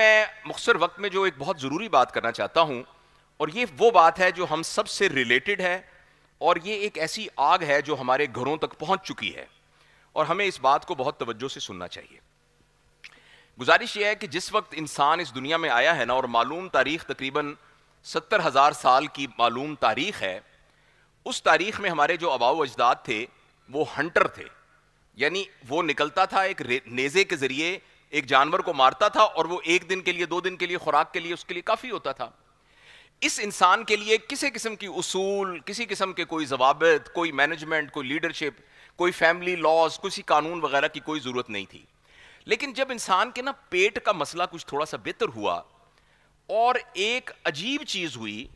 मैं मुख्तर वक्त में जो एक बहुत ज़रूरी बात करना चाहता हूँ और ये वो बात है जो हम सब से रिलेटेड है और ये एक ऐसी आग है जो हमारे घरों तक पहुँच चुकी है और हमें इस बात को बहुत तवज्जो से सुनना चाहिए गुजारिश यह है कि जिस वक्त इंसान इस दुनिया में आया है ना और मालूम तारीख तकरीबन सत्तर हज़ार साल की मालूम तारीख है उस तारीख में हमारे जो अबाव अजदाद थे वो हंटर थे यानी वो निकलता था एक नेज़े के ज़रिए एक जानवर को मारता था और वो एक दिन के लिए दो दिन के लिए खुराक के लिए उसके लिए काफ़ी होता था इस इंसान के लिए किसी किस्म की उसूल किसी किस्म के कोई जवाब कोई मैनेजमेंट कोई लीडरशिप कोई फैमिली लॉज किसी कानून वगैरह की कोई ज़रूरत नहीं थी लेकिन जब इंसान के ना पेट का मसला कुछ थोड़ा सा बेहतर हुआ और एक अजीब चीज़ हुई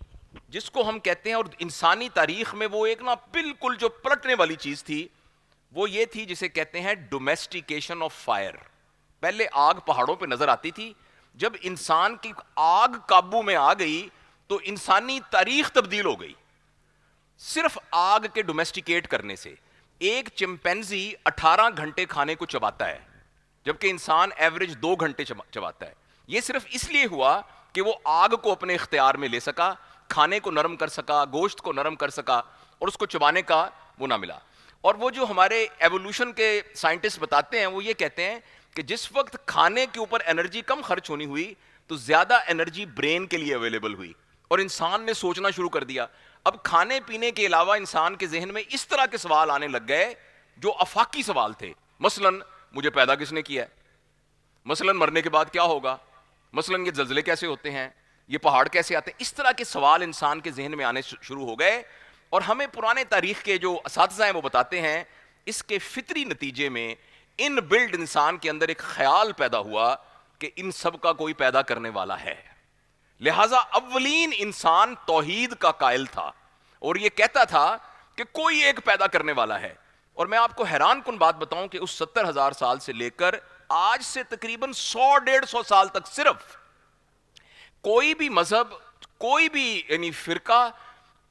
जिसको हम कहते हैं और इंसानी तारीख में वो एक ना बिल्कुल जो पलटने वाली चीज़ थी वो ये थी जिसे कहते हैं डोमेस्टिकेशन ऑफ फायर पहले आग पहाड़ों पे नजर आती थी जब इंसान की आग काबू में आ गई तो इंसानी तारीख तब्दील हो गई सिर्फ आग के डोमेस्टिकेट करने से एक चिंपेंजी 18 घंटे खाने को चबाता है जबकि इंसान एवरेज दो घंटे चबाता है यह सिर्फ इसलिए हुआ कि वो आग को अपने इख्तियार में ले सका खाने को नरम कर सका गोश्त को नरम कर सका और उसको चबाने का वो ना मिला और वो जो हमारे एवोल्यूशन के साइंटिस्ट बताते हैं वो ये कहते हैं कि जिस वक्त खाने के ऊपर एनर्जी कम खर्च होनी हुई तो ज्यादा एनर्जी ब्रेन के लिए अवेलेबल हुई और इंसान ने सोचना शुरू कर दिया अब खाने पीने के अलावा इंसान के जहन में इस तरह के सवाल आने लग गए जो अफाकी सवाल थे मसलन मुझे पैदा किसने किया है मसलन मरने के बाद क्या होगा मसलन ये जल्जले कैसे होते हैं ये पहाड़ कैसे आते हैं इस तरह के सवाल इंसान के जहन में आने शुरू हो गए और हमें पुराने तारीख के जो इस वो बताते हैं इसके फितरी नतीजे में इन बिल्ड इंसान के अंदर एक ख्याल पैदा हुआ कि इन सब का कोई पैदा करने वाला है लिहाजा अवलीन इंसान तोहीद का कायल था और यह कहता था कि कोई एक पैदा करने वाला है और मैं आपको हैरान कन बात बताऊं कि उस सत्तर हजार साल से लेकर आज से तकरीबन सौ डेढ़ सौ साल तक सिर्फ कोई भी मजहब कोई भी यानी फिरका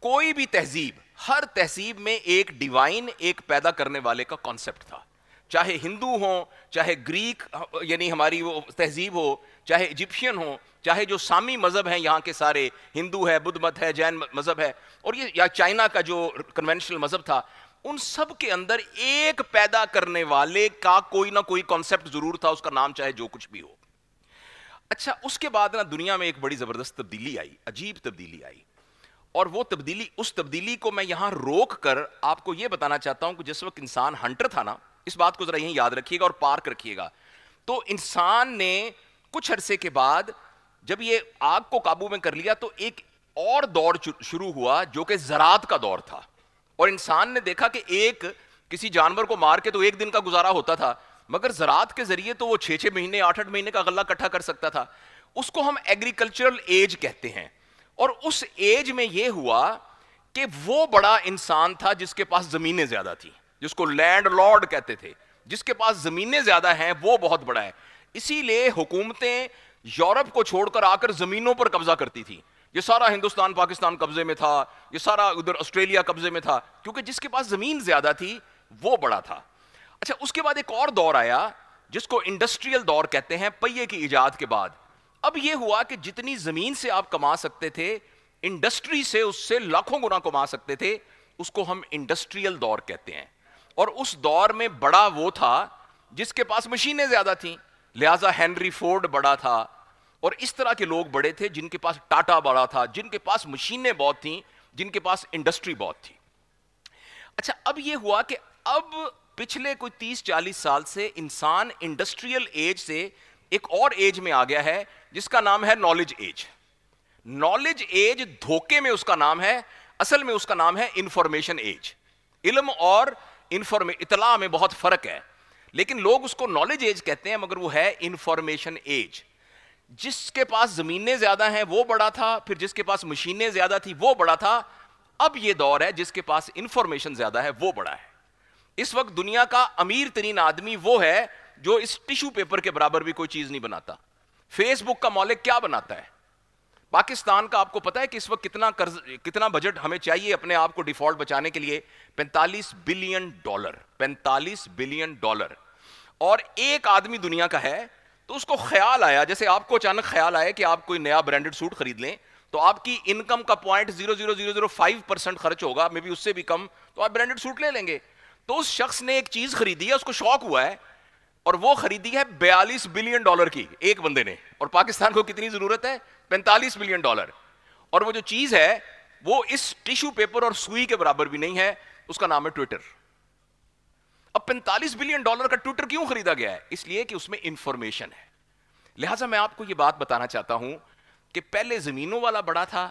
कोई भी तहजीब हर तहजीब में एक डिवाइन एक पैदा करने वाले का कॉन्सेप्ट था चाहे हिंदू हों चाहे ग्रीक यानी हमारी वो तहजीब हो चाहे इजिप्शियन हो चाहे जो सामी मज़हब हैं यहाँ के सारे हिंदू है बुद्ध मत है जैन मज़हब है और ये या चाइना का जो कन्वेंशनल मज़हब था उन सब के अंदर एक पैदा करने वाले का कोई ना कोई कॉन्सेप्ट ज़रूर था उसका नाम चाहे जो कुछ भी हो अच्छा उसके बाद ना दुनिया में एक बड़ी ज़बरदस्त तब्दीली आई अजीब तब्दीली आई और वो तब्दीली उस तब्दीली को मैं यहाँ रोक कर आपको ये बताना चाहता हूँ कि जिस वक्त इंसान हंटर था ना इस बात को जरा यहीं याद रखिएगा और पार्क रखिएगा तो इंसान ने कुछ अरसे के बाद जब ये आग को काबू में कर लिया तो एक और दौर शुरू हुआ जो कि जरात का दौर था और इंसान ने देखा कि एक किसी जानवर को मार के तो एक दिन का गुजारा होता था मगर ज़रात के ज़रिए तो वो छह छह महीने आठ आठ महीने का गला इकट्ठा कर सकता था उसको हम एग्रीकल्चरल एज कहते हैं और उस एज में यह हुआ कि वो बड़ा इंसान था जिसके पास ज़मीनें ज़्यादा थी जिसको लैंड लॉर्ड कहते थे जिसके पास ज़मीनें ज़्यादा हैं वो बहुत बड़ा है इसीलिए हुकूमतें यूरोप को छोड़कर आकर ज़मीनों पर कब्ज़ा करती थी ये सारा हिंदुस्तान पाकिस्तान कब्ज़े में था ये सारा उधर ऑस्ट्रेलिया कब्ज़े में था क्योंकि जिसके पास ज़मीन ज़्यादा थी वो बड़ा था अच्छा उसके बाद एक और दौर आया जिसको इंडस्ट्रियल दौर कहते हैं पहिए की ईजाद के बाद अब यह हुआ कि जितनी ज़मीन से आप कमा सकते थे इंडस्ट्री से उससे लाखों गुना कमा सकते थे उसको हम इंडस्ट्रियल दौर कहते हैं और उस दौर में बड़ा वो था जिसके पास मशीनें ज्यादा थीं लिहाजा हेनरी फोर्ड बड़ा था और इस तरह के लोग बड़े थे जिनके पास टाटा बड़ा था जिनके पास मशीनें बहुत थीं जिनके पास इंडस्ट्री बहुत थी अच्छा अब यह हुआ कि अब पिछले कोई तीस चालीस साल से इंसान इंडस्ट्रियल एज से एक और एज में आ गया है जिसका नाम है नॉलेज एज नॉलेज एज धोखे में उसका नाम है असल में उसका नाम है इंफॉर्मेशन एज इलम और इन्फॉर्मे इतला में बहुत फर्क है लेकिन लोग उसको नॉलेज एज कहते हैं मगर वो है इंफॉर्मेशन एज जिसके पास जमीनें ज्यादा हैं वो बड़ा था फिर जिसके पास मशीनें ज्यादा थी वो बड़ा था अब ये दौर है जिसके पास इंफॉर्मेशन ज्यादा है वो बड़ा है इस वक्त दुनिया का अमीर तरीन आदमी वो है जो इस टिश्यू पेपर के बराबर भी कोई चीज नहीं बनाता फेसबुक का मौलिक क्या बनाता है पाकिस्तान का आपको पता है कि इस वक्त कितना कर्ज कितना बजट हमें चाहिए अपने आप को डिफॉल्ट बचाने के लिए 45 बिलियन डॉलर 45 बिलियन डॉलर और एक आदमी दुनिया का है तो उसको ख्याल आया जैसे आपको अचानक ख्याल आया कि आप कोई नया ब्रांडेड सूट खरीद लें तो आपकी इनकम का point zero zero zero zero five percent खर्च होगा मे बी उससे भी कम तो आप ब्रांडेड सूट ले लेंगे तो उस शख्स ने एक चीज खरीदी है उसको शौक हुआ है और वो खरीदी है 42 बिलियन डॉलर की एक बंदे ने और पाकिस्तान को कितनी जरूरत है 45 मिलियन डॉलर और वो जो चीज है वो इस टिश्यू पेपर और सुई के बराबर भी नहीं है उसका नाम है ट्विटर अब 45 बिलियन डॉलर का ट्विटर क्यों खरीदा गया है इसलिए कि उसमें इंफॉर्मेशन है लिहाजा मैं आपको यह बात बताना चाहता हूं कि पहले जमीनों वाला बड़ा था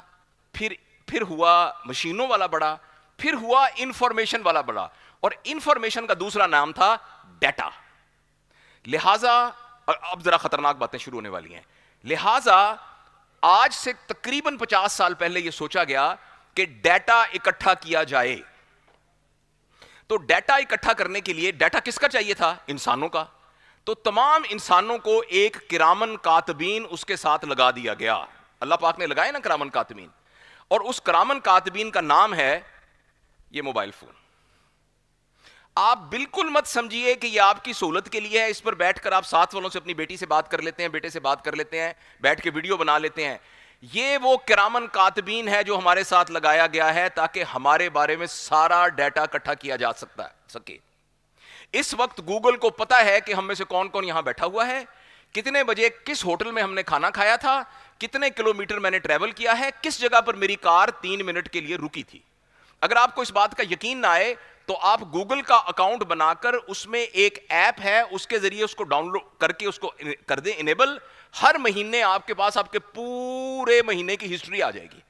फिर फिर हुआ मशीनों वाला बड़ा फिर हुआ इंफॉर्मेशन वाला बड़ा और इंफॉर्मेशन का दूसरा नाम था डेटा लिहाजा अब जरा खतरनाक बातें शुरू होने वाली हैं लिहाजा आज से तकरीबन 50 साल पहले यह सोचा गया कि डेटा इकट्ठा किया जाए तो डेटा इकट्ठा करने के लिए डेटा किसका चाहिए था इंसानों का तो तमाम इंसानों को एक किरामन कातबीन उसके साथ लगा दिया गया अल्लाह पाक ने लगाया ना करामन कातबीन और उस करामन कातबीन का नाम है ये मोबाइल फोन आप बिल्कुल मत समझिए कि ये आपकी सहूलत के लिए है इस पर बैठकर आप साथ वालों से अपनी बेटी से बात कर लेते हैं बेटे से बात कर लेते हैं बैठ के वीडियो बना लेते हैं ये वो क्रामन कातबीन है जो हमारे साथ लगाया गया है ताकि हमारे बारे में सारा डाटा इकट्ठा किया जा सकता सके इस वक्त गूगल को पता है कि हम में से कौन कौन यहां बैठा हुआ है कितने बजे किस होटल में हमने खाना खाया था कितने किलोमीटर मैंने ट्रेवल किया है किस जगह पर मेरी कार तीन मिनट के लिए रुकी थी अगर आपको इस बात का यकीन ना आए तो आप गूगल का अकाउंट बनाकर उसमें एक ऐप है उसके जरिए उसको डाउनलोड करके उसको कर दें इनेबल हर महीने आपके पास आपके पूरे महीने की हिस्ट्री आ जाएगी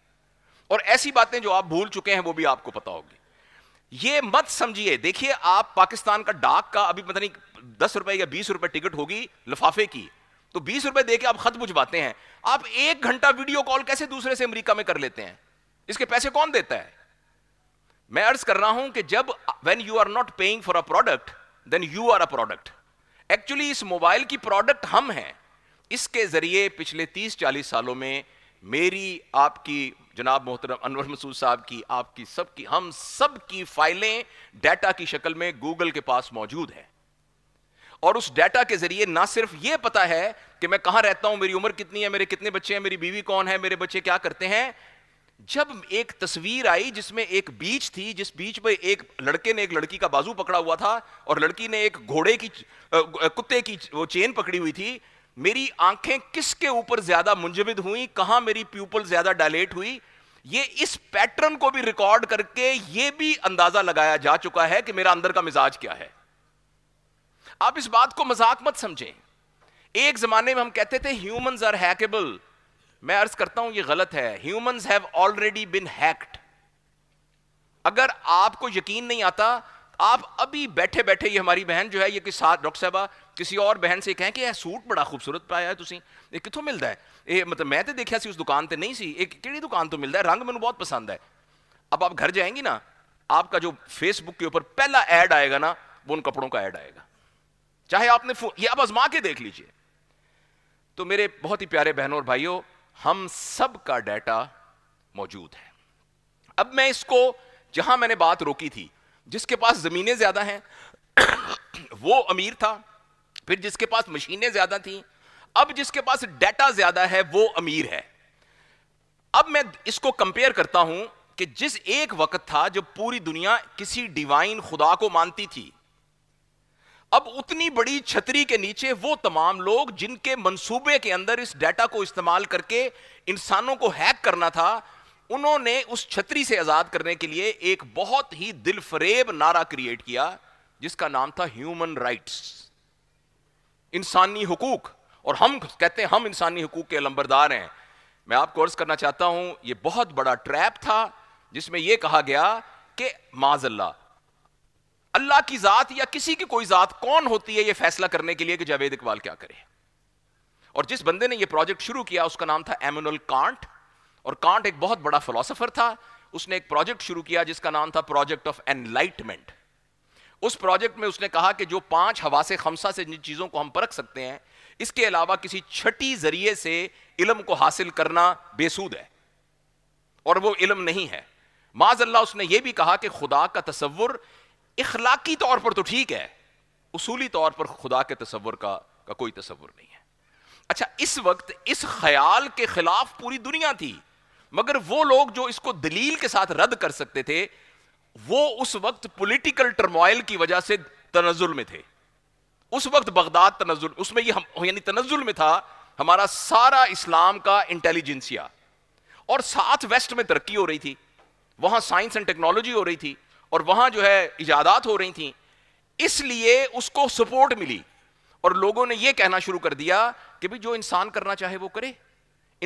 और ऐसी बातें जो आप भूल चुके हैं वो भी आपको पता होगी ये मत समझिए देखिए आप पाकिस्तान का डाक का अभी पता नहीं दस रुपए या बीस रुपए टिकट होगी लिफाफे की तो बीस रुपए देके आप खत बुझवाते हैं आप एक घंटा वीडियो कॉल कैसे दूसरे से अमेरिका में कर लेते हैं इसके पैसे कौन देता है मैं अर्ज कर रहा हूं कि जब when you are not paying for a product then you are a product actually इस मोबाइल की प्रोडक्ट हम हैं इसके जरिए पिछले 30-40 सालों में मेरी आपकी जनाब मोहतरम अनवर मसूद साहब की आपकी सबकी हम सब की फाइलें डाटा की शक्ल में गूगल के पास मौजूद है और उस डाटा के जरिए ना सिर्फ यह पता है कि मैं कहां रहता हूं मेरी उम्र कितनी है मेरे कितने बच्चे हैं मेरी बीवी कौन है मेरे बच्चे क्या करते हैं जब एक तस्वीर आई जिसमें एक बीच थी जिस बीच पर एक लड़के ने एक लड़की का बाजू पकड़ा हुआ था और लड़की ने एक घोड़े की कुत्ते की वो चेन पकड़ी हुई थी मेरी आंखें किसके ऊपर ज्यादा मुंजमिद हुई कहां मेरी प्यूपल ज्यादा डायलेट हुई ये इस पैटर्न को भी रिकॉर्ड करके ये भी अंदाजा लगाया जा चुका है कि मेरा अंदर का मिजाज क्या है आप इस बात को मजाक मत समझें एक जमाने में हम कहते थे ह्यूमन आर हैकेबल मैं अर्ज करता हूं ये गलत है human have already been hacked अगर आपको यकीन नहीं आता आप अभी बैठे बैठे ये हमारी बहन जो है ये किस साथ डॉक्टर साहबा किसी और बहन से कहें कि यह सूट बड़ा खूबसूरत पाया है ਤੁਸੀਂ ਇਹ ਕਿੱਥੋਂ ਮਿਲਦਾ ਹੈ ਇਹ ਮਤਲਬ ਮੈਂ ਤੇ ਦੇਖਿਆ ਸੀ ਉਸ ਦੁਕਾਨ ਤੇ ਨਹੀਂ ਸੀ ਇਹ ਕਿਹੜੀ ਦੁਕਾਨ ਤੋਂ ਮਿਲਦਾ ਹੈ ਰੰਗ ਮੈਨੂੰ ਬਹੁਤ ਪਸੰਦ अब आप घर जाएंगी ना आपका जो फेसबुक के ऊपर पहला ऐड आएगा ना वो उन कपड़ों का ऐड आएगा चाहे आपने ये आप आजमा के देख लीजिए तो मेरे बहुत ही प्यारे बहनों और भाइयों हम सब का डाटा मौजूद है अब मैं इसको जहां मैंने बात रोकी थी जिसके पास जमीनें ज्यादा हैं वो अमीर था फिर जिसके पास मशीनें ज्यादा थी अब जिसके पास डाटा ज्यादा है वो अमीर है अब मैं इसको कंपेयर करता हूं कि जिस एक वक्त था जब पूरी दुनिया किसी डिवाइन खुदा को मानती थी अब उतनी बड़ी छतरी के नीचे वो तमाम लोग जिनके मंसूबे के अंदर इस डाटा को इस्तेमाल करके इंसानों को हैक करना था उन्होंने उस छतरी से आजाद करने के लिए एक बहुत ही दिलफरेब नारा क्रिएट किया जिसका नाम था ह्यूमन राइट्स इंसानी हकूक और हम कहते हैं हम इंसानी हकूक के लंबरदार हैं मैं आपको अर्ज करना चाहता हूं यह बहुत बड़ा ट्रैप था जिसमें यह कहा गया कि माजल्ला अल्लाह की जात या किसी की कोई जात कौन होती है यह फैसला करने के लिए कि जावेद इकबाल क्या करे और जिस बंदे ने यह प्रोजेक्ट शुरू किया उसका नाम था एमुनल कांट और कांट एक बहुत बड़ा फिलोसफर था उसने एक प्रोजेक्ट शुरू किया जिसका नाम था प्रोजेक्ट ऑफ एनलाइटमेंट उस प्रोजेक्ट में उसने कहा कि जो पांच हवा से खमसा से जिन चीज़ों को हम परख सकते हैं इसके अलावा किसी छठी जरिए से इलम को हासिल करना बेसूद है और वो इलम नहीं है माजल्ला उसने ये भी कहा कि खुदा का तस्वुर इखलाकी तौर पर तो ठीक है उसूली तौर पर खुदा के तस्वर का, का कोई तस्वर नहीं है अच्छा इस वक्त इस ख्याल के खिलाफ पूरी दुनिया थी मगर वो लोग जो इसको दलील के साथ रद्द कर सकते थे वो उस वक्त पॉलिटिकल टर्मोइल की वजह से तनजुल में थे उस वक्त बगदाद तनजुल उसमें ये हम यानी तनजुल में था हमारा सारा इस्लाम का इंटेलिजेंसिया और साथ वेस्ट में तरक्की हो रही थी वहां साइंस एंड टेक्नोलॉजी हो रही थी और वहां जो है इजादात हो रही थी इसलिए उसको सपोर्ट मिली और लोगों ने यह कहना शुरू कर दिया कि भाई जो इंसान करना चाहे वो करे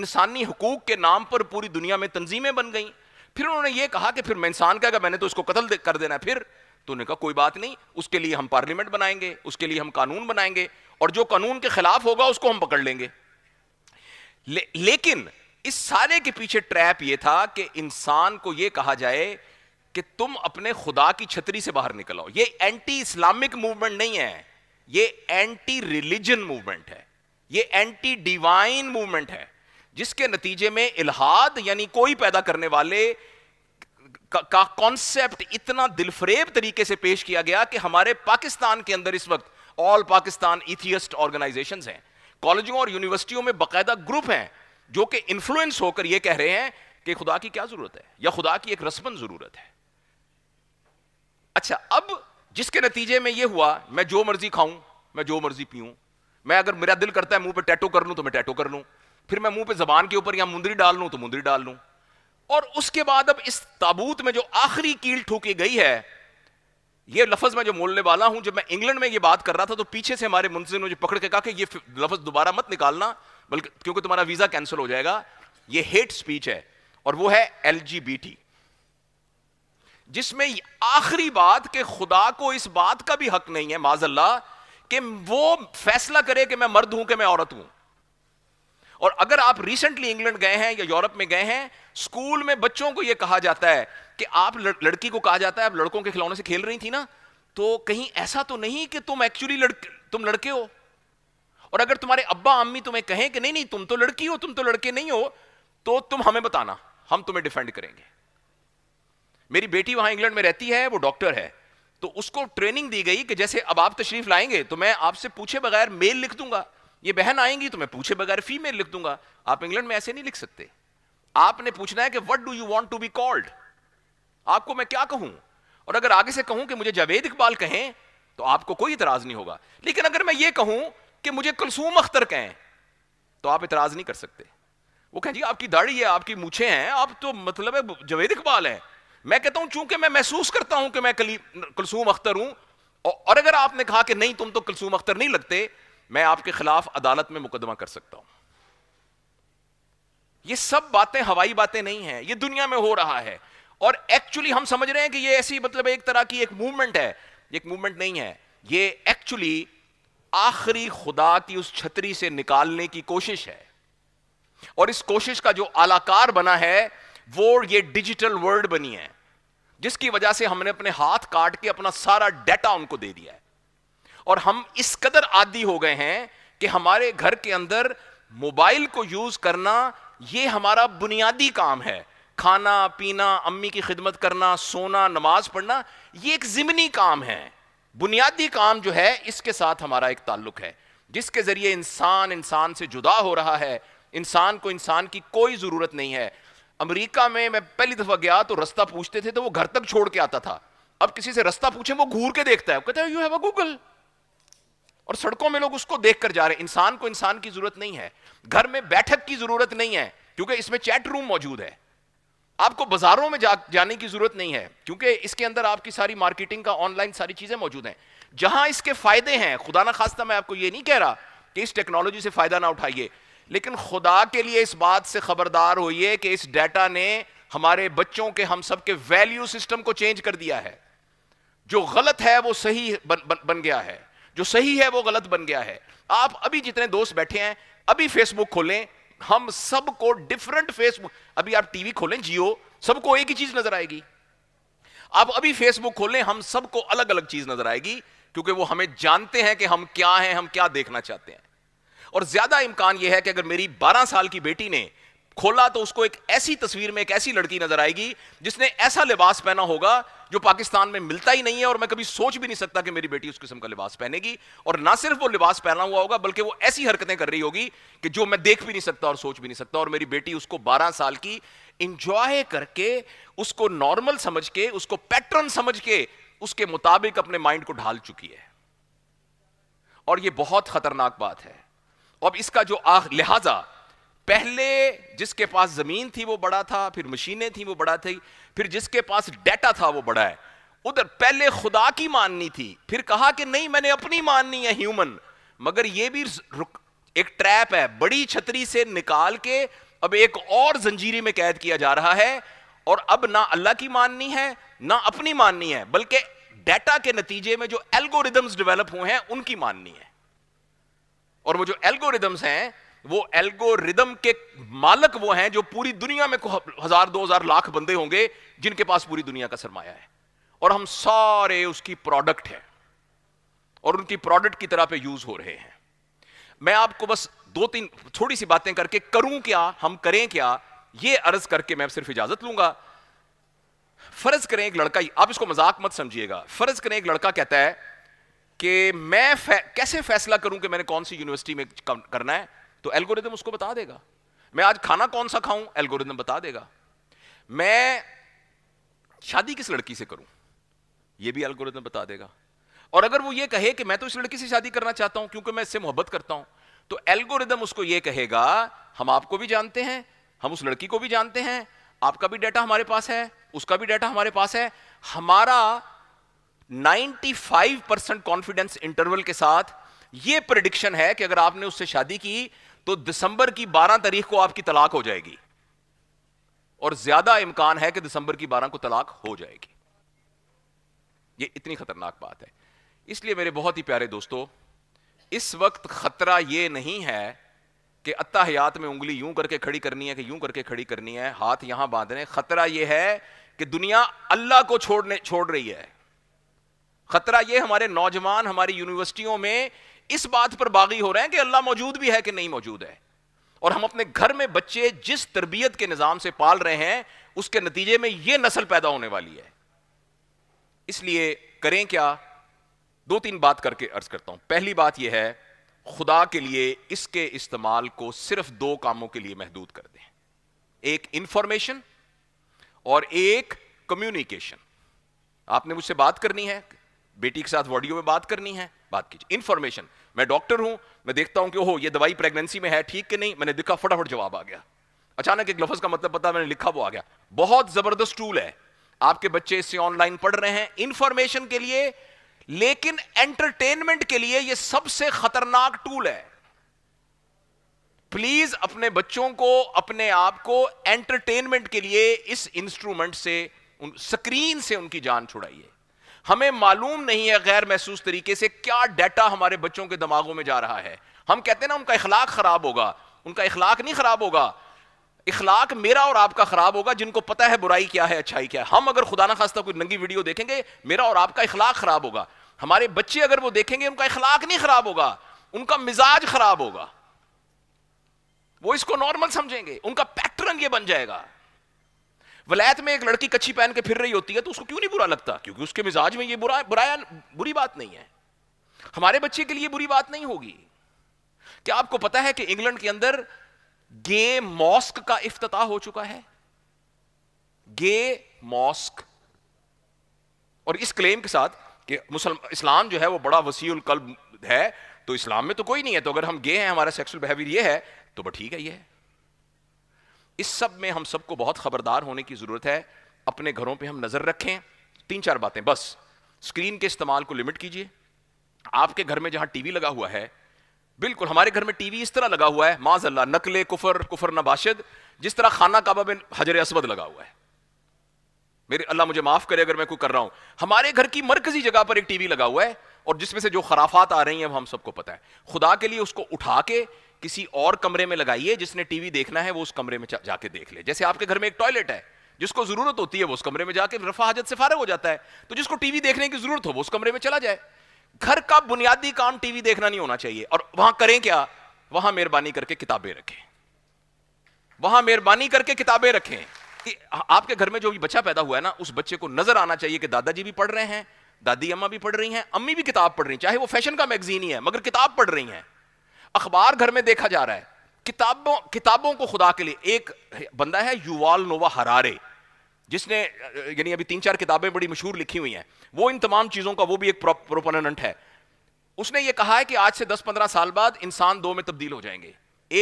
इंसानी हकूक के नाम पर पूरी दुनिया में तंजीमें बन गई फिर उन्होंने ये कहा कि फिर मैं इंसान कहेगा मैंने तो उसको कत्ल कर देना फिर तो उन्होंने कहा कोई बात नहीं उसके लिए हम पार्लियामेंट बनाएंगे उसके लिए हम कानून बनाएंगे और जो कानून के खिलाफ होगा उसको हम पकड़ लेंगे ले, लेकिन इस सारे के पीछे ट्रैप ये था कि इंसान को यह कहा जाए कि तुम अपने खुदा की छतरी से बाहर निकलो ये एंटी इस्लामिक मूवमेंट नहीं है ये एंटी रिलीजन मूवमेंट है ये एंटी डिवाइन मूवमेंट है जिसके नतीजे में इलाहाद यानी कोई पैदा करने वाले का कॉन्सेप्ट इतना दिलफरेब तरीके से पेश किया गया कि हमारे पाकिस्तान के अंदर इस वक्त ऑल पाकिस्तान इथियस्ट ऑर्गेनाइजेशन हैं कॉलेजों और यूनिवर्सिटियों में बाकायदा ग्रुप हैं जो कि इन्फ्लुएंस होकर यह कह रहे हैं कि खुदा की क्या जरूरत है या खुदा की एक रस्मन जरूरत है अच्छा अब जिसके नतीजे में यह हुआ मैं जो मर्जी खाऊं मैं जो मर्जी पीऊं मैं अगर मेरा दिल करता है मुंह पे टैटो कर लूं तो मैं टैटो कर लूं फिर मैं मुंह पे जबान के ऊपर या मुंदरी डाल लूं तो मुंदरी डाल लूं और उसके बाद अब इस ताबूत में जो आखिरी कील ठोकी गई है ये लफज मैं जो मोलने वाला हूं जब मैं इंग्लैंड में ये बात कर रहा था तो पीछे से हमारे मुंसिन ने मुझे पकड़ के कहा कि ये लफज दोबारा मत निकालना बल्कि क्योंकि तुम्हारा वीजा कैंसिल हो जाएगा ये हेट स्पीच है और वो है एल जी बी टी जिसमें आखिरी बात कि खुदा को इस बात का भी हक नहीं है माजल्ला कि वो फैसला करे कि मैं मर्द हूं कि मैं औरत हूं और अगर आप रिसेंटली इंग्लैंड गए हैं या यूरोप में गए हैं स्कूल में बच्चों को यह कहा जाता है कि आप लड़की को कहा जाता है आप लड़कों के खिलौने से खेल रही थी ना तो कहीं ऐसा तो नहीं कि तुम एक्चुअली लड़के तुम लड़के हो और अगर तुम्हारे अब्बा अम्मी तुम्हें कहें कि नहीं नहीं तुम तो लड़की हो तुम तो लड़के नहीं हो तो तुम हमें बताना हम तुम्हें डिफेंड करेंगे मेरी बेटी वहां इंग्लैंड में रहती है वो डॉक्टर है तो उसको ट्रेनिंग दी गई कि जैसे अब आप तशरीफ लाएंगे तो मैं आपसे पूछे बगैर मेल लिख दूंगा ये बहन आएंगी तो मैं पूछे बगैर फीमेल लिख दूंगा आप इंग्लैंड में ऐसे नहीं लिख सकते आपने पूछना है कि what do you want to be called आपको मैं क्या कहूं और अगर आगे से कहूं कि मुझे जावेद इकबाल कहें तो आपको कोई इतराज नहीं होगा लेकिन अगर मैं ये कहूं कि मुझे कुलसूम अख्तर कहें तो आप इतराज नहीं कर सकते वो कहें जी आपकी दाढ़ी है आपकी मूछे हैं आप तो मतलब है जावेद इकबाल हैं मैं कहता हूं चूंकि मैं महसूस करता हूं कि मैं कुलसूम अख्तर हूं और अगर आपने कहा कि नहीं तुम तो कुलसूम अख्तर नहीं लगते मैं आपके खिलाफ अदालत में मुकदमा कर सकता हूं ये सब बातें हवाई बातें नहीं है ये दुनिया में हो रहा है और एक्चुअली हम समझ रहे हैं कि ये ऐसी मतलब एक तरह की एक मूवमेंट है एक मूवमेंट नहीं है ये एक्चुअली आखिरी खुदा की उस छतरी से निकालने की कोशिश है और इस कोशिश का जो आलाकार बना है वो ये डिजिटल वर्ल्ड बनी है जिसकी वजह से हमने अपने हाथ काट के अपना सारा डेटा उनको दे दिया है और हम इस कदर आदि हो गए हैं कि हमारे घर के अंदर मोबाइल को यूज करना यह हमारा बुनियादी काम है खाना पीना अम्मी की खिदमत करना सोना नमाज पढ़ना यह एक जिमनी काम है बुनियादी काम जो है इसके साथ हमारा एक ताल्लुक है जिसके जरिए इंसान इंसान से जुदा हो रहा है इंसान को इंसान की कोई ज़रूरत नहीं है अमेरिका में मैं पहली दफा गया तो रास्ता पूछते थे तो वो घर तक छोड़ के आता था अब किसी से रास्ता पूछे वो घूर के देखता है कहता है यू हैव अ गूगल और सड़कों में लोग उसको देख कर जा रहे हैं इंसान को इंसान की जरूरत नहीं है घर में बैठक की जरूरत नहीं है क्योंकि इसमें चैट रूम मौजूद है आपको बाजारों में जा, जाने की जरूरत नहीं है क्योंकि इसके अंदर आपकी सारी मार्केटिंग का ऑनलाइन सारी चीजें मौजूद हैं जहां इसके फायदे हैं खुदा ना खास्ता मैं आपको यह नहीं कह रहा कि इस टेक्नोलॉजी से फायदा ना उठाइए लेकिन खुदा के लिए इस बात से खबरदार होइए कि इस डाटा ने हमारे बच्चों के हम सबके वैल्यू सिस्टम को चेंज कर दिया है जो गलत है वो सही बन, बन, बन गया है जो सही है वो गलत बन गया है आप अभी जितने दोस्त बैठे हैं अभी फेसबुक खोलें हम सबको डिफरेंट फेसबुक अभी आप टीवी खोलें जियो सबको एक ही चीज नजर आएगी आप अभी फेसबुक खोलें हम सबको अलग अलग चीज नजर आएगी क्योंकि वो हमें जानते हैं कि हम क्या हैं हम क्या देखना चाहते हैं और ज्यादा इम्कान यह है कि अगर मेरी बारह साल की बेटी ने खोला तो उसको एक ऐसी तस्वीर में एक ऐसी लड़की नजर आएगी जिसने ऐसा लिबास पहना होगा जो पाकिस्तान में मिलता ही नहीं है और मैं कभी सोच भी नहीं सकता कि मेरी बेटी उस किस्म का लिबास पहनेगी और ना सिर्फ वो लिबास पहना हुआ होगा बल्कि वो ऐसी हरकतें कर रही होगी कि जो मैं देख भी नहीं सकता और सोच भी नहीं सकता और मेरी बेटी उसको 12 साल की इंजॉय करके उसको नॉर्मल समझ के उसको पैटर्न समझ के उसके मुताबिक अपने माइंड को ढाल चुकी है और यह बहुत खतरनाक बात है अब इसका जो आख लिहाजा पहले जिसके पास जमीन थी वो बड़ा था फिर मशीनें थी वो बड़ा थी फिर जिसके पास डेटा था वो बड़ा है उधर पहले खुदा की माननी थी फिर कहा कि नहीं मैंने अपनी माननी है ह्यूमन मगर ये भी एक ट्रैप है बड़ी छतरी से निकाल के अब एक और जंजीरी में कैद किया जा रहा है और अब ना अल्लाह की माननी है ना अपनी माननी है बल्कि डेटा के नतीजे में जो एल्गोरिदम्स डेवलप हुए हैं उनकी माननी है और वो जो एल्गोरिदम्स हैं वो एल्गोरिदम के मालक वो हैं जो पूरी दुनिया में हजार दो हजार लाख बंदे होंगे जिनके पास पूरी दुनिया का सरमाया है और हम सारे उसकी प्रोडक्ट हैं और उनकी प्रोडक्ट की तरह पे यूज हो रहे हैं मैं आपको बस दो तीन थोड़ी सी बातें करके करूं क्या हम करें क्या ये अर्ज करके मैं सिर्फ इजाजत लूंगा फर्ज करें एक लड़का आप इसको मजाक मत समझिएगा फर्ज करें एक लड़का कहता है कि मैं फै, कैसे फैसला करूं कि मैंने कौन सी यूनिवर्सिटी में करना है तो एल्गोरिदम उसको बता देगा मैं आज खाना कौन सा खाऊं एल्गोरिदम बता देगा मैं शादी किस लड़की से करूं यह भी एल्गोरिदम बता देगा और अगर वो ये कहे कि मैं तो इस लड़की से शादी करना चाहता हूं क्योंकि मैं इससे मोहब्बत करता हूं तो एल्गोरिदम उसको ये कहेगा हम आपको भी जानते हैं हम उस लड़की को भी जानते हैं आपका भी डाटा हमारे पास है उसका भी डाटा हमारे पास है हमारा 95 परसेंट कॉन्फिडेंस इंटरवल के साथ यह प्रडिक्शन है कि अगर आपने उससे शादी की तो दिसंबर की 12 तारीख को आपकी तलाक हो जाएगी और ज्यादा इम्कान है कि दिसंबर की 12 को तलाक हो जाएगी ये इतनी खतरनाक बात है इसलिए मेरे बहुत ही प्यारे दोस्तों इस वक्त खतरा यह नहीं है कि अत्ता हयात में उंगली यूं करके खड़ी करनी है कि यूं करके खड़ी करनी है हाथ यहां बांधने खतरा यह है कि दुनिया अल्लाह को छोड़ने छोड़ रही है खतरा यह हमारे नौजवान हमारी यूनिवर्सिटियों में इस बात पर बागी हो रहे हैं कि अल्लाह मौजूद भी है कि नहीं मौजूद है और हम अपने घर में बच्चे जिस तरबियत के निज़ाम से पाल रहे हैं उसके नतीजे में यह नस्ल पैदा होने वाली है इसलिए करें क्या दो तीन बात करके अर्ज करता हूं पहली बात यह है खुदा के लिए इसके इस्तेमाल को सिर्फ दो कामों के लिए महदूद कर दें एक इंफॉर्मेशन और एक कम्युनिकेशन आपने मुझसे बात करनी है बेटी के साथ वॉडियो में बात करनी है बात कीजिए इन्फॉर्मेशन मैं डॉक्टर हूं मैं देखता हूं कि ओहो ये दवाई प्रेगनेंसी में है ठीक कि नहीं मैंने दिखा फटाफट जवाब आ गया अचानक एक लफज का मतलब पता मैंने लिखा वो आ गया बहुत जबरदस्त टूल है आपके बच्चे इससे ऑनलाइन पढ़ रहे हैं इंफॉर्मेशन के लिए लेकिन एंटरटेनमेंट के लिए यह सबसे खतरनाक टूल है प्लीज अपने बच्चों को अपने आप को एंटरटेनमेंट के लिए इस इंस्ट्रूमेंट से उन, स्क्रीन से उनकी जान छुड़ाइए हमें मालूम नहीं है गैर महसूस तरीके से क्या डाटा हमारे बच्चों के दिमागों में जा रहा है हम कहते हैं ना उनका इखलाक खराब होगा उनका इखलाक नहीं खराब होगा इखलाक मेरा और आपका खराब होगा जिनको पता है बुराई क्या है अच्छाई क्या है हम अगर खुदा ना खास्ता कोई नंगी वीडियो देखेंगे मेरा और आपका इखलाक खराब होगा हमारे बच्चे अगर वो देखेंगे उनका इखलाक नहीं खराब होगा उनका मिजाज खराब होगा वो इसको नॉर्मल समझेंगे उनका पैटर्न ये बन जाएगा वलैत में एक लड़की कच्ची पहन के फिर रही होती है तो उसको क्यों नहीं बुरा लगता क्योंकि उसके मिजाज में ये बुरा बुराया बुरी बात नहीं है हमारे बच्चे के लिए बुरी बात नहीं होगी क्या आपको पता है कि इंग्लैंड के अंदर गे मॉस्क का इफ्तताह हो चुका है गे मॉस्क और इस क्लेम के साथ कि मुसलमान इस्लाम जो है वो बड़ा वसीउल कल्ब है तो इस्लाम में तो कोई नहीं है तो अगर हम गे हैं हमारा सेक्सुअल बिहेवियर ये है तो बस ठीक है ये है इस सब में हम सबको बहुत खबरदार होने की ज़रूरत है अपने घरों पे हम नज़र रखें तीन चार बातें बस स्क्रीन के इस्तेमाल को लिमिट कीजिए आपके घर में जहां टीवी लगा हुआ है बिल्कुल हमारे घर में टीवी इस तरह लगा हुआ है माजल्ला नकले कुफर कुफर नबाशद जिस तरह खाना काबा बिन हजर असवद लगा हुआ है मेरे अल्लाह मुझे माफ करे अगर मैं कोई कर रहा हूं हमारे घर की मरकजी जगह पर एक टीवी लगा हुआ है और जिसमें से जो खराफात आ रही हैं हम सबको पता है खुदा के लिए उसको उठा के किसी और कमरे में लगाइए जिसने टीवी देखना है वो उस कमरे में जाके देख ले जैसे आपके घर में एक टॉयलेट है जिसको जरूरत होती है वो उस कमरे में जाके रफा हाजत से फारग हो जाता है तो जिसको टीवी देखने की जरूरत हो वो उस कमरे में चला जाए घर का बुनियादी काम टीवी देखना नहीं होना चाहिए और वहां करें क्या वहां मेहरबानी करके किताबें रखें वहां मेहरबानी करके किताबें रखें कि आपके घर में जो भी बच्चा पैदा हुआ है ना उस बच्चे को नजर आना चाहिए कि दादाजी भी पढ़ रहे हैं दादी अम्मा भी पढ़ रही हैं अम्मी भी किताब पढ़ रही हैं चाहे वो फैशन का मैगजीन ही है मगर किताब पढ़ रही हैं अखबार घर में देखा जा रहा है किताबों किताबों को खुदा के लिए एक बंदा है युवाल नोवा हरारे जिसने यानी अभी तीन चार किताबें बड़ी मशहूर लिखी हुई हैं वो इन तमाम चीज़ों का वो भी एक प्रोपोनेंट है उसने ये कहा है कि आज से 10-15 साल बाद इंसान दो में तब्दील हो जाएंगे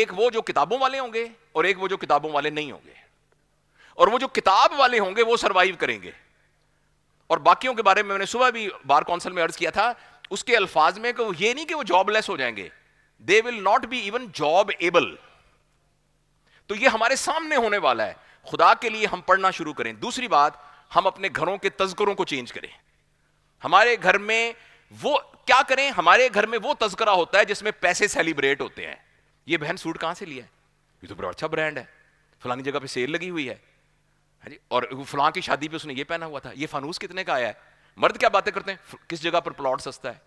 एक वो जो किताबों वाले होंगे और एक वो जो किताबों वाले नहीं होंगे और वो जो किताब वाले होंगे वो सर्वाइव करेंगे और बाकियों के बारे में मैंने सुबह भी बार कौंसिल में अर्ज किया था उसके अल्फाज में कि ये नहीं कि वो जॉबलेस हो जाएंगे they will not be even job able तो ये हमारे सामने होने वाला है खुदा के लिए हम पढ़ना शुरू करें दूसरी बात हम अपने घरों के तस्करों को चेंज करें हमारे घर में वो क्या करें हमारे घर में वो तस्करा होता है जिसमें पैसे सेलिब्रेट होते हैं ये बहन सूट कहां से लिया है ये तो बड़ा अच्छा ब्रांड है फलानी जगह पे सेल लगी हुई है हाँ जी और फलां की शादी पे उसने ये पहना हुआ था ये फानूस कितने का आया है मर्द क्या बातें करते हैं किस जगह पर प्लॉट सस्ता है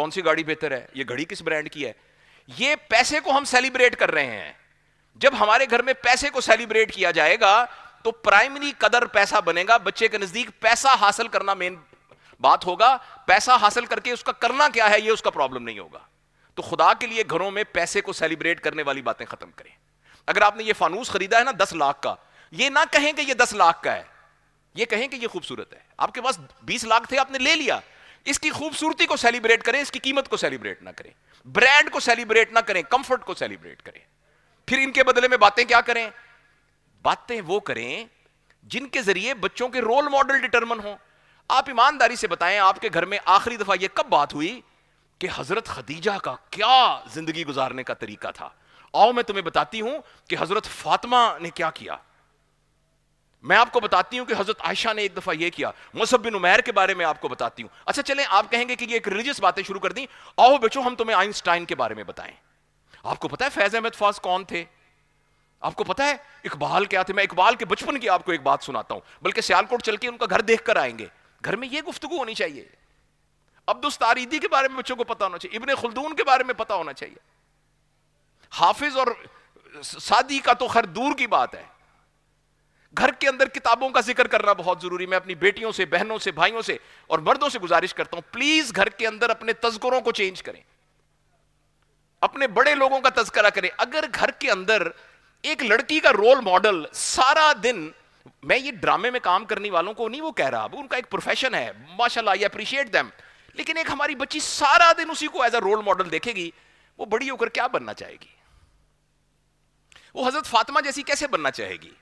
कौन सी गाड़ी बेहतर है ये घड़ी किस ब्रांड की है ये पैसे को हम सेलिब्रेट कर रहे हैं जब हमारे घर में पैसे को सेलिब्रेट किया जाएगा तो प्राइमरी कदर पैसा बनेगा बच्चे के नजदीक पैसा हासिल करना मेन बात होगा पैसा हासिल करके उसका करना क्या है ये उसका प्रॉब्लम नहीं होगा तो खुदा के लिए घरों में पैसे को सेलिब्रेट करने वाली बातें खत्म करें अगर आपने ये फानूस खरीदा है ना दस लाख का ये ना कहें कि ये दस लाख का है ये कहें कि ये खूबसूरत है आपके पास बीस लाख थे आपने ले लिया इसकी खूबसूरती को सेलिब्रेट करें इसकी कीमत को सेलिब्रेट ना करें ब्रांड को सेलिब्रेट ना करें कंफर्ट को सेलिब्रेट करें फिर इनके बदले में बातें क्या करें बातें वो करें जिनके जरिए बच्चों के रोल मॉडल डिटर्मन हो आप ईमानदारी से बताएं आपके घर में आखिरी दफा यह कब बात हुई कि हजरत खदीजा का क्या जिंदगी गुजारने का तरीका था आओ मैं तुम्हें बताती हूं कि हजरत फातिमा ने क्या किया मैं आपको बताती हूं कि हजरत आयशा ने एक दफा यह किया मुसब बिन उमैर के बारे में आपको बताती हूं अच्छा चलें आप कहेंगे कि ये एक रिलीजियस बातें शुरू कर दी आओ बेचो हम तुम्हें आइंस्टाइन के बारे में बताएं आपको पता है फैज अहमद फाज कौन थे आपको पता है इकबाल क्या थे मैं इकबाल के बचपन की आपको एक बात सुनाता हूं बल्कि सियालकोट चल के उनका घर देख कर आएंगे घर में यह गुफ्तु होनी चाहिए अब्दुस्तारीदी के बारे में बच्चों को पता होना चाहिए इबन खुलदून के बारे में पता होना चाहिए हाफिज और सादी का तो खैर दूर की बात है घर के अंदर किताबों का जिक्र करना बहुत जरूरी मैं अपनी बेटियों से बहनों से भाइयों से और मर्दों से गुजारिश करता हूं प्लीज घर के अंदर अपने तस्करों को चेंज करें अपने बड़े लोगों का तस्करा करें अगर घर के अंदर एक लड़की का रोल मॉडल सारा दिन मैं ये ड्रामे में काम करने वालों को नहीं वो कह रहा उनका एक प्रोफेशन है माशाल्लाह आई अप्रिशिएट देम लेकिन एक हमारी बच्ची सारा दिन उसी को एज अ रोल मॉडल देखेगी वो बड़ी होकर क्या बनना चाहेगी वो हजरत फातिमा जैसी कैसे बनना चाहेगी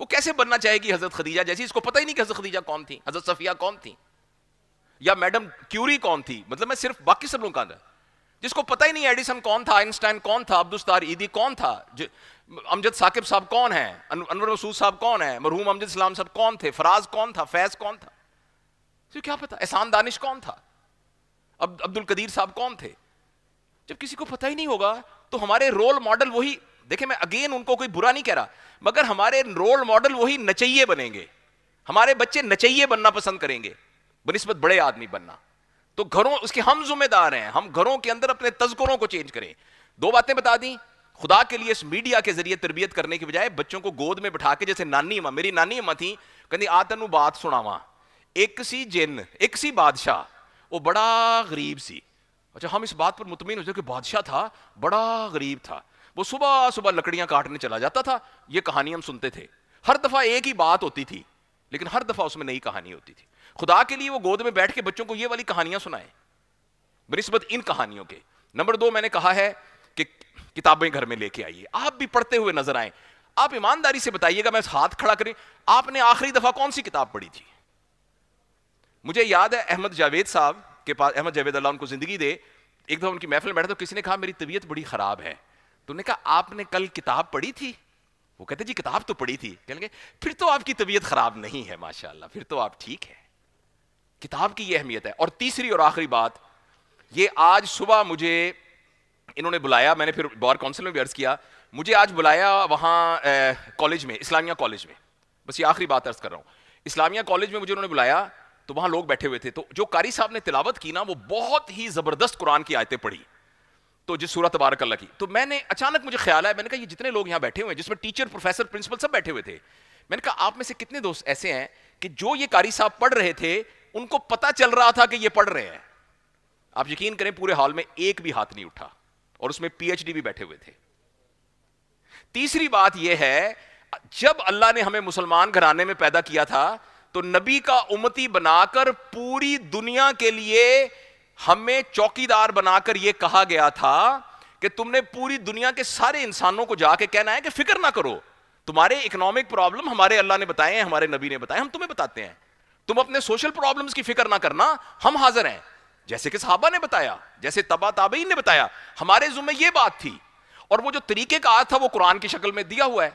वो कैसे बनना चाहेगी हजरत खदीजा जैसी इसको पता ही नहीं कि हजरत खदीजा कौन थी हजरत सफिया कौन थी या मैडम क्यूरी कौन थी मतलब मैं सिर्फ बाकी सब लोगों का जिसको पता ही नहीं एडिसन कौन था आइंस्टाइन कौन था अब्दुस्तार ईदी कौन था अमजद साकिब साहब कौन है अनवर मसूद साहब कौन है मरहूम अमजद इस्लाम साहब कौन थे फराज कौन था फैज कौन था तो क्या पता एहसान दानिश कौन था अब अब्दुल कदीर साहब कौन थे जब किसी को पता ही नहीं होगा तो हमारे रोल मॉडल वही देखिए मैं अगेन उनको कोई बुरा नहीं कह रहा मगर हमारे रोल मॉडल वही नचैये बनेंगे हमारे बच्चे नचैये बनना पसंद करेंगे बनस्बत बड़े आदमी बनना तो घरों उसके हम जिम्मेदार हैं हम घरों के अंदर अपने तस्करों को चेंज करें दो बातें बता दी खुदा के लिए इस मीडिया के जरिए तरबियत करने की बजाय बच्चों को गोद में बैठा के जैसे नानी अम्मा मेरी नानी अम्मा थी कहती आ तेन बात सुनावा एक सी जिन एक सी बादशाह वो बड़ा गरीब सी अच्छा हम इस बात पर मुतमिन हो जाए कि बादशाह था बड़ा गरीब था वो सुबह सुबह लकड़ियां काटने चला जाता था ये कहानी हम सुनते थे हर दफा एक ही बात होती थी लेकिन हर दफा उसमें नई कहानी होती थी खुदा के लिए वो गोद में बैठ के बच्चों को ये वाली कहानियां सुनाए बनस्बत इन कहानियों के नंबर दो मैंने कहा है कि किताबें घर में लेके आइए आप भी पढ़ते हुए नजर आए आप ईमानदारी से बताइएगा मैं हाथ खड़ा करें आपने आखिरी दफा कौन सी किताब पढ़ी थी मुझे याद है अहमद जावेद साहब के पास अहमद जावेद अल्लाह उनको जिंदगी दे एक दफा उनकी महफिल में बैठा तो किसी ने कहा मेरी तबीयत बड़ी खराब है तुमने कहा आपने कल किताब पढ़ी थी वो कहते जी किताब तो पढ़ी थी कहेंगे फिर तो आपकी तबीयत खराब नहीं है माशाल्लाह फिर तो आप ठीक है किताब की ये अहमियत है और तीसरी और आखिरी बात ये आज सुबह मुझे इन्होंने बुलाया मैंने फिर बार काउंसिल में भी अर्ज किया मुझे आज बुलाया वहां कॉलेज में इस्लामिया कॉलेज में बस ये आखिरी बात अर्ज कर रहा हूं इस्लामिया कॉलेज में मुझे उन्होंने बुलाया तो वहां लोग बैठे हुए थे तो जो कारी साहब ने तिलावत की ना वो बहुत ही ज़बरदस्त कुरान की आयतें पढ़ी तो जिस सूरत तबारक अल्लाह की तो मैंने अचानक मुझे ख्याल आया मैंने कहा ये जितने लोग यहाँ बैठे हुए हैं जिसमें टीचर प्रोफेसर प्रिंसिपल सब बैठे हुए थे मैंने कहा आप में से कितने दोस्त ऐसे हैं कि जो ये कारी साहब पढ़ रहे थे उनको पता चल रहा था कि ये पढ़ रहे हैं आप यकीन करें पूरे हॉल में एक भी हाथ नहीं उठा और उसमें पीएचडी भी बैठे हुए थे तीसरी बात यह है जब अल्लाह ने हमें मुसलमान घराने में पैदा किया था तो नबी का उम्मती बनाकर पूरी दुनिया के लिए हमें चौकीदार बनाकर यह कहा गया था कि तुमने पूरी दुनिया के सारे इंसानों को जाके कहना है कि फिक्र ना करो तुम्हारे इकोनॉमिक प्रॉब्लम हमारे अल्लाह ने बताए हैं हमारे नबी ने बताए हम तुम्हें बताते हैं तुम अपने सोशल प्रॉब्लम्स की फिक्र ना करना हम हाजिर हैं जैसे कि साहबा ने बताया जैसे तबा ताबीन ने बताया हमारे जुम्मे यह बात थी और वो जो तरीके का आज था वो कुरान की शक्ल में दिया हुआ है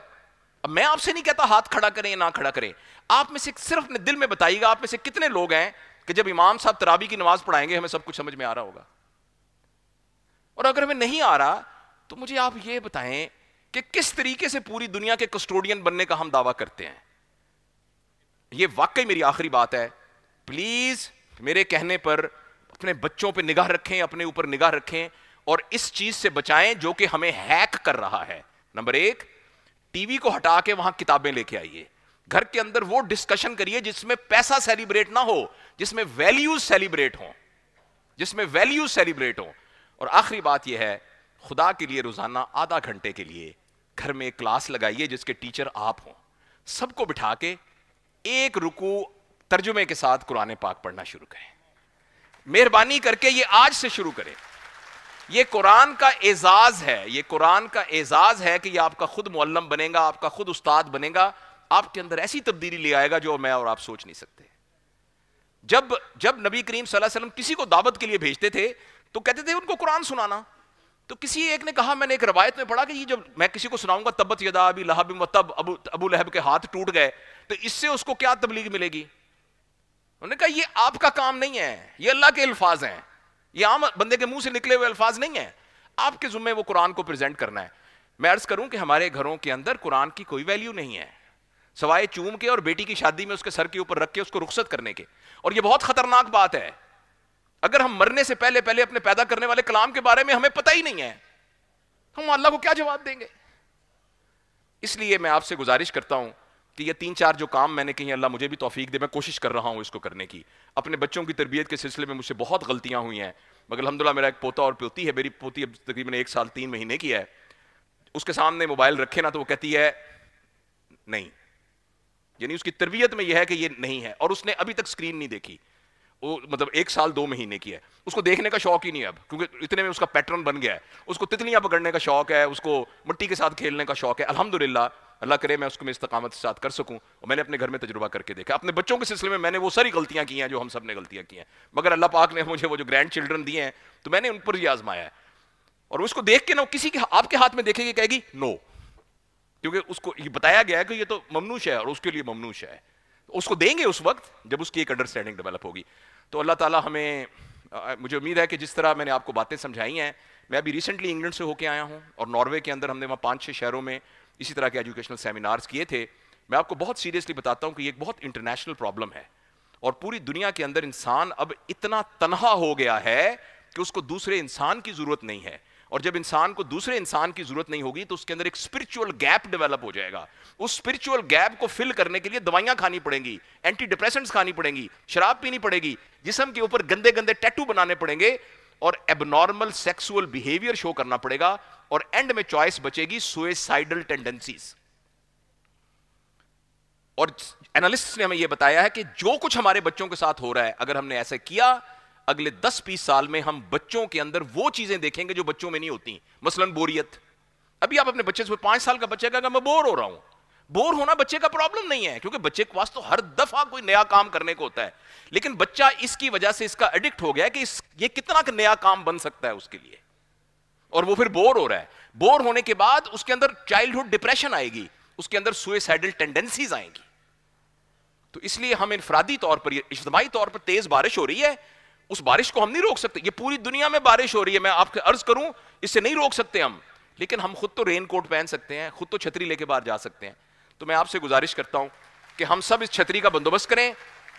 अब मैं आपसे नहीं कहता हाथ खड़ा करें या ना खड़ा करें आप में से सिर्फ दिल में बताइएगा आप में से कितने लोग हैं कि जब इमाम साहब तराबी की नमाज पढ़ाएंगे हमें सब कुछ समझ में आ रहा होगा और अगर हमें नहीं आ रहा तो मुझे आप ये बताएं कि किस तरीके से पूरी दुनिया के कस्टोडियन बनने का हम दावा करते हैं ये वाकई मेरी आखिरी बात है प्लीज मेरे कहने पर अपने बच्चों पे निगाह रखें अपने ऊपर निगाह रखें और इस चीज से बचाएं जो कि हमें हैक कर रहा है नंबर एक टीवी को हटा के वहां किताबें लेके आइए घर के अंदर वो डिस्कशन करिए जिसमें पैसा सेलिब्रेट ना हो जिसमें वैल्यूज सेलिब्रेट हो जिसमें वैल्यूज सेलिब्रेट हो और आखिरी बात यह है खुदा के लिए रोजाना आधा घंटे के लिए घर में क्लास लगाइए जिसके टीचर आप हों सबको बिठा के एक रुकू तर्जुमे के साथ कुरान पाक पढ़ना शुरू करें मेहरबानी करके ये आज से शुरू करें ये कुरान का एजाज है ये कुरान का एजाज है कि ये आपका खुद मुअल्लम बनेगा आपका खुद उस्ताद बनेगा आपके अंदर ऐसी तब्दीली ले आएगा जो मैं और आप सोच नहीं सकते जब जब नबी करीम सल्लल्लाहु अलैहि वसल्लम किसी को दावत के लिए भेजते थे तो कहते थे उनको कुरान सुनाना तो किसी एक ने कहा मैंने एक रवायत में पढ़ा कि ये जब मैं किसी को सुनाऊंगा तबत यदा अभी लहब मतब अबू अबू लहब के हाथ टूट गए तो इससे उसको क्या तबलीग मिलेगी उन्होंने कहा ये आपका काम नहीं है ये अल्लाह के अल्फाज हैं ये आम बंदे के मुंह से निकले हुए अल्फाज नहीं है आपके जुम्मे वो कुरान को प्रेजेंट करना है मैं अर्ज करूं कि हमारे घरों के अंदर कुरान की कोई वैल्यू नहीं है सवाए चूम के और बेटी की शादी में उसके सर के ऊपर रख के उसको रुख्सत करने के और यह बहुत खतरनाक बात है अगर हम मरने से पहले पहले अपने पैदा करने वाले कलाम के बारे में हमें पता ही नहीं है हम अल्लाह को क्या जवाब देंगे इसलिए मैं आपसे गुजारिश करता हूं कि ये तीन चार जो काम मैंने कही अल्लाह मुझे भी तोफीक दे मैं कोशिश कर रहा हूं इसको करने की अपने बच्चों की तरबियत के सिलसिले में मुझसे बहुत गलतियां हुई हैं मगर अलहमदिल्ला मेरा एक पोता और पोती है मेरी पोती अब तकरीबन एक साल तीन महीने की है उसके सामने मोबाइल रखे ना तो वो कहती है नहीं यानी उसकी तरबियत में यह है कि ये नहीं है और उसने अभी तक स्क्रीन नहीं देखी वो मतलब एक साल दो महीने की है उसको देखने का शौक ही नहीं है अब क्योंकि इतने में उसका पैटर्न बन गया है उसको तितलियां पकड़ने का शौक है उसको मिट्टी के साथ खेलने का शौक है अल्हम्दुलिल्लाह अल्लाह करे मैं उसको मैं इस्तकामत के साथ कर सकूं और मैंने अपने घर में तजुर्बा करके देखा अपने बच्चों के सिलसिले में मैंने वो सारी गलतियां की हैं जो हम सब ने गलतियां की हैं मगर अल्लाह पाक ने मुझे वो जो ग्रैंड चिल्ड्रन दिए हैं तो मैंने उन पर ही आजमाया है और उसको देख के ना किसी के आपके हाथ में देखेगी कहेगी नो क्योंकि उसको ये बताया गया है कि ये तो ममनूश है और उसके लिए ममनूश है तो उसको देंगे उस वक्त जब उसकी एक अंडरस्टैंडिंग डेवलप होगी तो अल्लाह ताला हमें आ, मुझे उम्मीद है कि जिस तरह मैंने आपको बातें समझाई हैं मैं अभी रिसेंटली इंग्लैंड से होके आया हूँ और नॉर्वे के अंदर हमने वहाँ पाँच छः शहरों में इसी तरह के एजुकेशनल सेमिनार्स किए थे मैं आपको बहुत सीरियसली बताता हूँ कि ये एक बहुत इंटरनेशनल प्रॉब्लम है और पूरी दुनिया के अंदर इंसान अब इतना तनहा हो गया है कि उसको दूसरे इंसान की ज़रूरत नहीं है और जब इंसान को दूसरे इंसान की जरूरत नहीं होगी तो उसके अंदर एक स्पिरिचुअल गैप डेवलप हो जाएगा उस स्पिरिचुअल गैप को फिल करने के लिए दवाइयां खानी पड़ेंगी एंटी डिप्रेशन खानी पड़ेंगी शराब पीनी पड़ेगी जिसम के ऊपर गंदे गंदे टैटू बनाने पड़ेंगे और एबनॉर्मल सेक्सुअल बिहेवियर शो करना पड़ेगा और एंड में चॉइस बचेगी सुइसाइडल टेंडेंसीज और एनालिस्ट ने हमें यह बताया है कि जो कुछ हमारे बच्चों के साथ हो रहा है अगर हमने ऐसा किया अगले दस बीस साल में हम बच्चों के अंदर वो चीजें देखेंगे जो बच्चों में नहीं होती मसलन बोरियत अभी आप अपने बच्चे से पांच साल का बच्चे का मैं बोर हो रहा हूं बोर होना बच्चे का प्रॉब्लम नहीं है क्योंकि बच्चे के पास तो हर दफा कोई नया काम करने को होता है लेकिन बच्चा इसकी वजह से इसका एडिक्ट हो गया कि इस, ये कितना का नया काम बन सकता है उसके लिए और वो फिर बोर हो रहा है बोर होने के बाद उसके अंदर चाइल्डहुड डिप्रेशन आएगी उसके अंदर सुइसाइडल टेंडेंसीज आएंगी तो इसलिए हम इनफरादी तौर पर इज्तमाही तौर पर तेज बारिश हो रही है उस बारिश को हम नहीं रोक सकते ये पूरी दुनिया में बारिश हो रही है मैं आपको अर्ज करूं इससे नहीं रोक सकते हम लेकिन हम खुद तो रेन कोट पहन सकते हैं खुद तो छतरी लेके बाहर जा सकते हैं तो मैं आपसे गुजारिश करता हूं कि हम सब इस छतरी का बंदोबस्त करें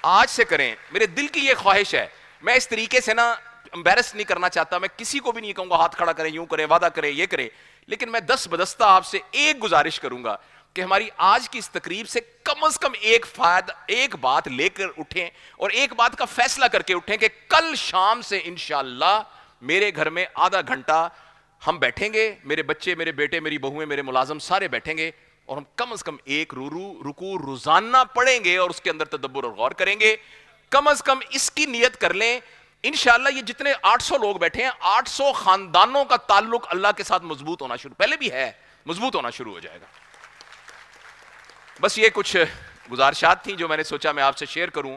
आज से करें मेरे दिल की यह ख्वाहिश है मैं इस तरीके से ना एम्बेरस नहीं करना चाहता मैं किसी को भी नहीं कहूंगा हाथ खड़ा करें यूं करें वादा करें ये करें लेकिन मैं दस बदस्ता आपसे एक गुजारिश करूंगा कि हमारी आज की इस तकरीब से कम से कम एक फायदा एक बात लेकर उठें और एक बात का फैसला करके उठें कि कल शाम से इनशाला मेरे घर में आधा घंटा हम बैठेंगे मेरे बच्चे मेरे बेटे मेरी बहुएं मेरे मुलाजम सारे बैठेंगे और हम कम से कम एक रूरू रुकू रोजाना पढ़ेंगे और उसके अंदर तदब्बर और गौर करेंगे कम से कम इसकी नीयत कर लें इनशाला ये जितने 800 लोग बैठे हैं 800 खानदानों का ताल्लुक अल्लाह के साथ मजबूत होना शुरू पहले भी है मजबूत होना शुरू हो जाएगा बस ये कुछ गुजारिशात थी जो मैंने सोचा मैं आपसे शेयर करूं